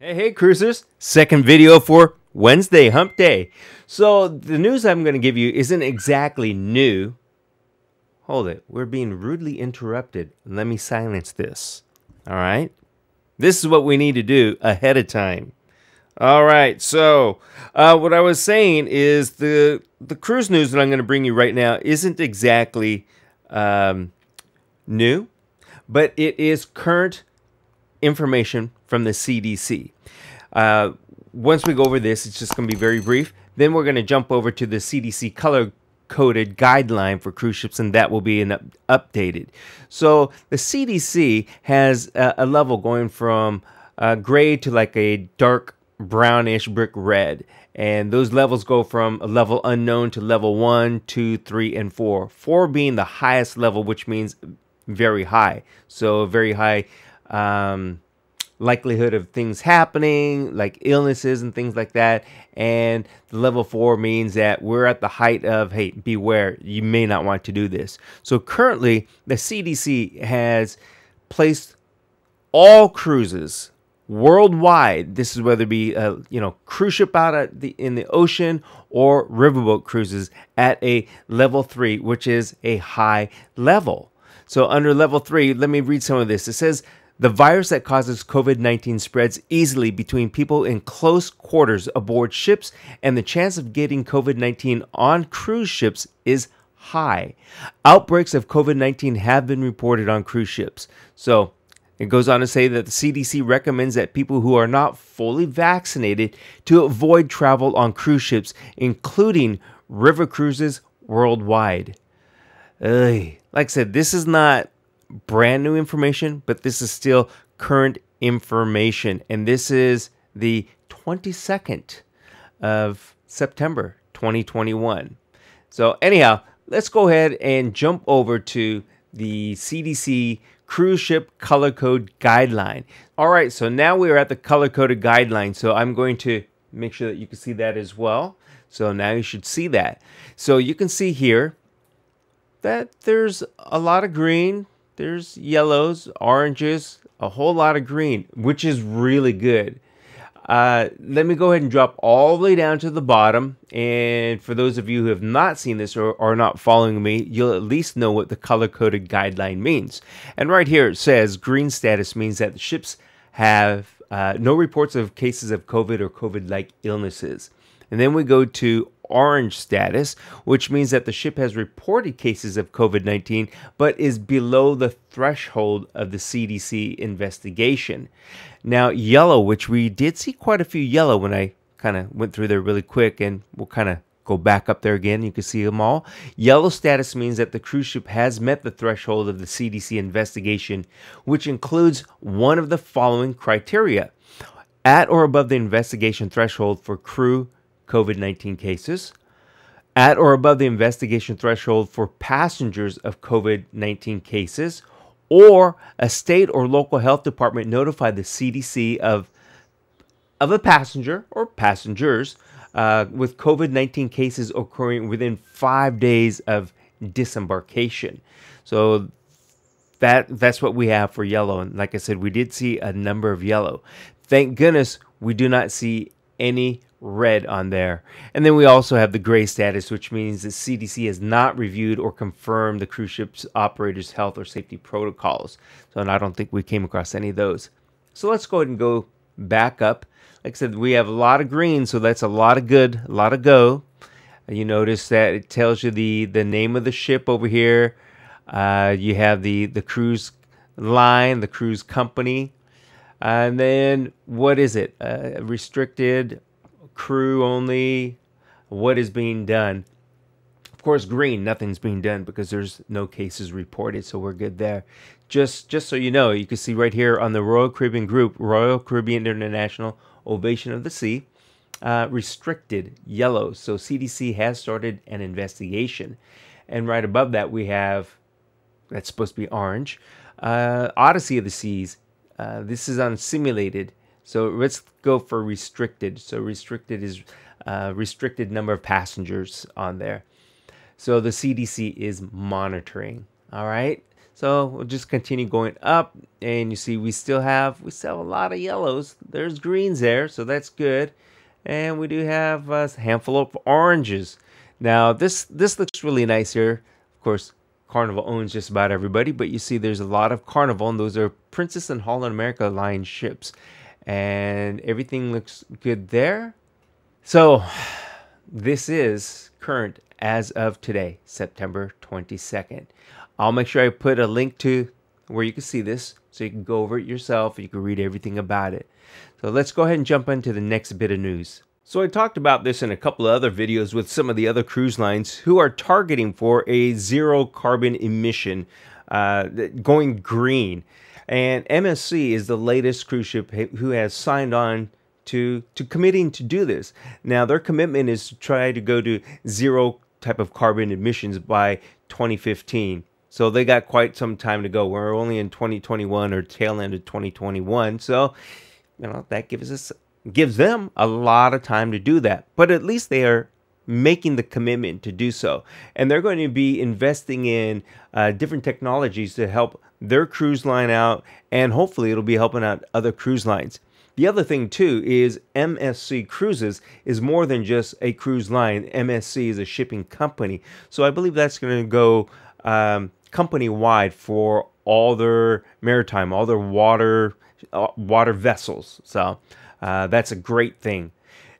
Hey, hey, cruisers. Second video for Wednesday, hump day. So, the news I'm going to give you isn't exactly new. Hold it. We're being rudely interrupted. Let me silence this. All right? This is what we need to do ahead of time. All right. So, uh, what I was saying is the, the cruise news that I'm going to bring you right now isn't exactly um, new, but it is current information from the CDC. Uh, once we go over this, it's just going to be very brief. Then we're going to jump over to the CDC color coded guideline for cruise ships, and that will be up updated. So the CDC has a, a level going from uh, gray to like a dark brownish brick red. And those levels go from level unknown to level one, two, three, and four. Four being the highest level, which means very high. So, very high um, likelihood of things happening, like illnesses and things like that. And the level four means that we're at the height of, hey, beware, you may not want to do this. So currently, the CDC has placed all cruises worldwide. This is whether it be a uh, you know cruise ship out the, in the ocean or riverboat cruises at a level three, which is a high level. So under level three, let me read some of this. It says the virus that causes COVID 19 spreads easily between people in close quarters aboard ships, and the chance of getting COVID 19 on cruise ships is high. Outbreaks of COVID 19 have been reported on cruise ships. So it goes on to say that the CDC recommends that people who are not fully vaccinated to avoid travel on cruise ships, including river cruises worldwide. Ugh. Like I said, this is not brand new information, but this is still current information. And this is the 22nd of September 2021. So, anyhow, let's go ahead and jump over to the CDC cruise ship color code guideline. All right, so now we are at the color coded guideline. So I'm going to make sure that you can see that as well. So now you should see that. So you can see here that there's a lot of green, there's yellows, oranges, a whole lot of green, which is really good. Uh, let me go ahead and drop all the way down to the bottom. And for those of you who have not seen this or are not following me, you'll at least know what the color-coded guideline means. And right here it says green status means that the ships have uh, no reports of cases of COVID or COVID-like illnesses. And then we go to orange status, which means that the ship has reported cases of COVID 19 but is below the threshold of the CDC investigation. Now, yellow, which we did see quite a few yellow when I kind of went through there really quick, and we'll kind of go back up there again. You can see them all. Yellow status means that the cruise ship has met the threshold of the CDC investigation, which includes one of the following criteria at or above the investigation threshold for crew COVID 19 cases, at or above the investigation threshold for passengers of COVID 19 cases, or a state or local health department notify the CDC of, of a passenger or passengers uh, with COVID 19 cases occurring within five days of disembarkation. So that that's what we have for yellow. And like I said, we did see a number of yellow. Thank goodness we do not see any red on there. And then we also have the gray status, which means the CDC has not reviewed or confirmed the cruise ship's operator's health or safety protocols. So I don't think we came across any of those. So let's go ahead and go back up. Like I said, we have a lot of green, so that's a lot of good, a lot of go. You notice that it tells you the, the name of the ship over here. Uh, you have the, the cruise line, the cruise company, and then what is it? Uh, restricted, crew only, what is being done? Of course, green, nothing's being done because there's no cases reported, so we're good there. Just just so you know, you can see right here on the Royal Caribbean Group, Royal Caribbean International Ovation of the Sea, uh, restricted, yellow. So CDC has started an investigation. And right above that, we have, that's supposed to be orange, uh, Odyssey of the Seas, uh, this is unsimulated. So let's go for restricted. So restricted is uh, restricted number of passengers on there. So the CDC is monitoring. All right. So we'll just continue going up and you see we still have, we sell a lot of yellows. There's greens there. So that's good. And we do have uh, a handful of oranges. Now this, this looks really nice here. Of course, Carnival owns just about everybody, but you see there's a lot of Carnival, and those are Princess and Holland America line ships. And everything looks good there. So this is current as of today, September 22nd. I'll make sure I put a link to where you can see this so you can go over it yourself. You can read everything about it. So let's go ahead and jump into the next bit of news. So I talked about this in a couple of other videos with some of the other cruise lines who are targeting for a zero carbon emission uh, going green. And MSC is the latest cruise ship who has signed on to, to committing to do this. Now, their commitment is to try to go to zero type of carbon emissions by 2015. So they got quite some time to go. We're only in 2021 or tail end of 2021. So, you know, that gives us gives them a lot of time to do that. But at least they are making the commitment to do so. And they're going to be investing in uh, different technologies to help their cruise line out, and hopefully it'll be helping out other cruise lines. The other thing too is MSC Cruises is more than just a cruise line. MSC is a shipping company, so I believe that's going to go um, company wide for all their maritime, all their water, uh, water vessels. So uh, that's a great thing.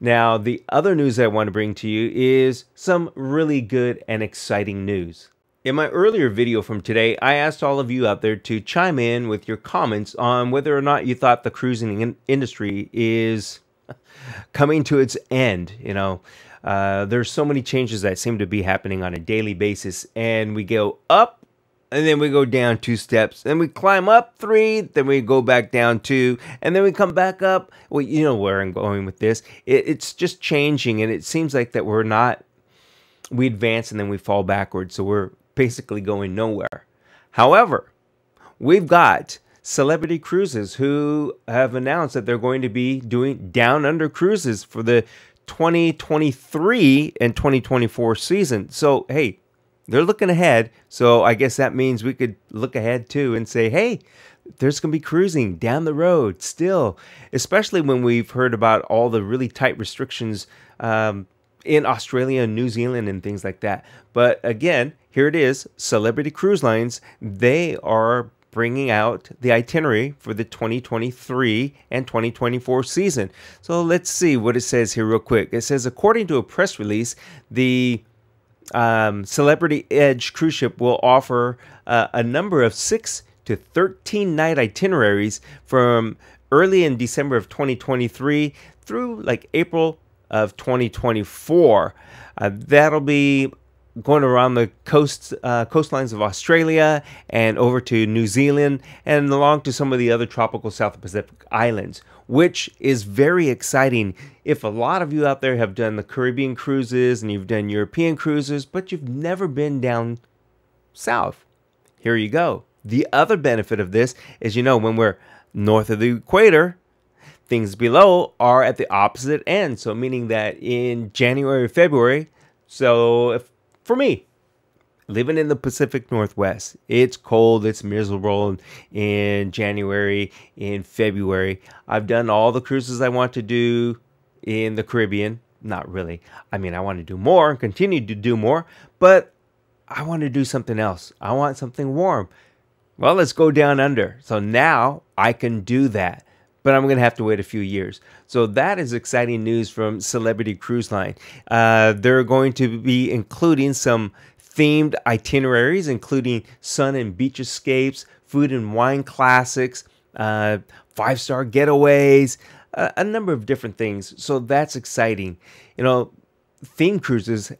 Now, the other news I want to bring to you is some really good and exciting news. In my earlier video from today, I asked all of you out there to chime in with your comments on whether or not you thought the cruising in industry is coming to its end. You know, uh, there's so many changes that seem to be happening on a daily basis, and we go up and then we go down two steps, then we climb up three, then we go back down two, and then we come back up. Well, you know where I'm going with this. It, it's just changing, and it seems like that we're not, we advance and then we fall backwards. So we're basically going nowhere. However, we've got celebrity cruises who have announced that they're going to be doing down under cruises for the 2023 and 2024 season. So, hey, they're looking ahead. So I guess that means we could look ahead too and say, hey, there's going to be cruising down the road still, especially when we've heard about all the really tight restrictions um, in Australia and New Zealand and things like that. But again, here it is Celebrity Cruise Lines. They are bringing out the itinerary for the 2023 and 2024 season. So let's see what it says here, real quick. It says, according to a press release, the um, Celebrity Edge cruise ship will offer uh, a number of six to 13 night itineraries from early in December of 2023 through like April of 2024. Uh, that'll be going around the coasts, uh, coastlines of Australia and over to New Zealand and along to some of the other tropical South Pacific islands, which is very exciting. If a lot of you out there have done the Caribbean cruises and you've done European cruises, but you've never been down south, here you go. The other benefit of this is, you know, when we're north of the equator, things below are at the opposite end. So, meaning that in January, February, so if for me, living in the Pacific Northwest, it's cold, it's miserable in, January, in February. I've done all the cruises I want to do in the Caribbean. Not really. I mean, I want to do more and continue to do more, but I want to do something else. I want something warm. Well, let's go down under. So now I can do that but I'm going to have to wait a few years. So that is exciting news from Celebrity Cruise Line. Uh, they're going to be including some themed itineraries, including sun and beach escapes, food and wine classics, uh, five star getaways, a, a number of different things. So that's exciting. You know, theme cruises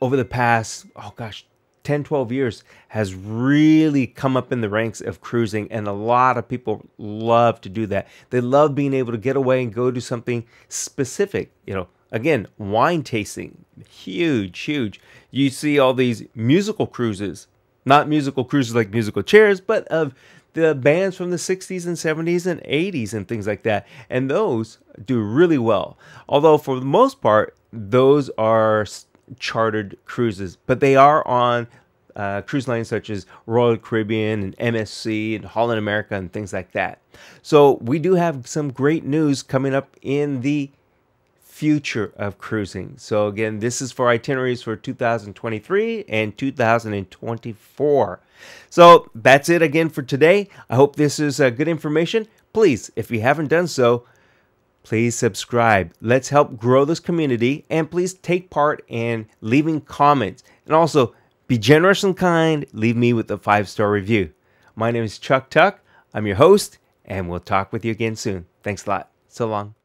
over the past, oh gosh, 10, 12 years has really come up in the ranks of cruising. And a lot of people love to do that. They love being able to get away and go do something specific. You know, again, wine tasting, huge, huge. You see all these musical cruises, not musical cruises like musical chairs, but of the bands from the 60s and 70s and 80s and things like that. And those do really well. Although, for the most part, those are chartered cruises, but they are on uh, cruise lines such as Royal Caribbean and MSC and Holland America and things like that. So we do have some great news coming up in the future of cruising. So again, this is for itineraries for 2023 and 2024. So that's it again for today. I hope this is uh, good information. Please, if you haven't done so, please subscribe. Let's help grow this community and please take part in leaving comments. And also, be generous and kind. Leave me with a five star review. My name is Chuck Tuck. I'm your host, and we'll talk with you again soon. Thanks a lot. So long.